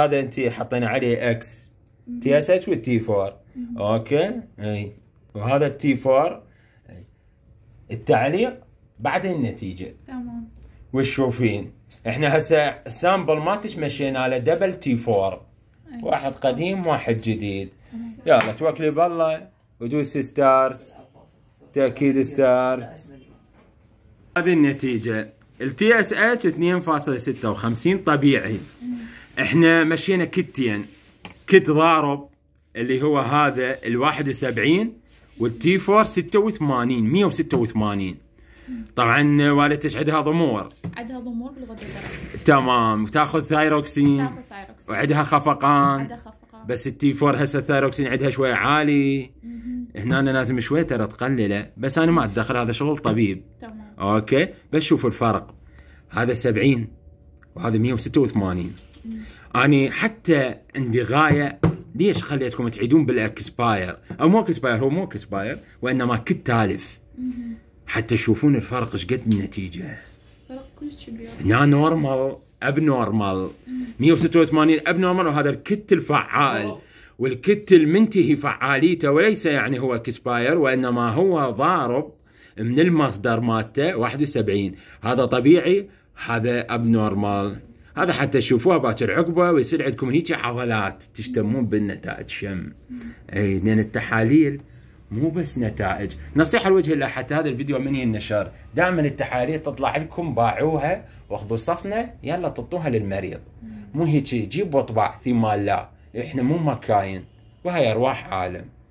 هذا انت حطينا عليه اكس تي اس اتش والتي 4 اوكي اي وهذا التي 4 التعليق بعدين النتيجه تمام وتشوفين احنا هسه السامبل ما مشينا له دبل تي 4 واحد قديم واحد جديد يلا توكلي بالله ودوسي ستارت تاكيد ستارت هذه النتيجه التي اس اتش 2.56 طبيعي احنا مشينا كتين كت ضارب اللي هو هذا ال 71 والتي 4 86 186 طبعا ايش عندها ضمور عندها ضمور بالغدة تمام وتاخذ ثايروكسين تاخذ ثايروكسين وعندها خفقان عندها خفقان بس التي 4 هسه الثايروكسين عندها شوي عالي هنا أنا لازم شوي ترى تقلله بس انا ما اتدخل هذا شغل طبيب تمام اوكي بس شوفوا الفرق هذا 70 وهذا 186 اني حتى عندي غايه ليش خليتكم تعيدون بالاكسباير او مو اكسباير هو مو اكسباير وانما كت حتى تشوفون الفرق ايش قد النتيجه فرق كلش كبير نورمال اب نورمال 186 اب نورمال وهذا الكت الفعال والكت المنتهي فعاليته وليس يعني هو اكسباير وانما هو ضارب من المصدر مالته 71 هذا طبيعي هذا اب نورمال هذا حتى تشوفوها باكر عقبه ويصير عندكم هيك عضلات تشتمون بالنتائج شم اي لان التحاليل مو بس نتائج نصيحه لوجه الله حتى هذا الفيديو من النشر دائما التحاليل تطلع لكم باعوها واخذوا صفنه يلا تعطوها للمريض مو هيك جيب واطبع ثم لا احنا مو مكاين وهي ارواح عالم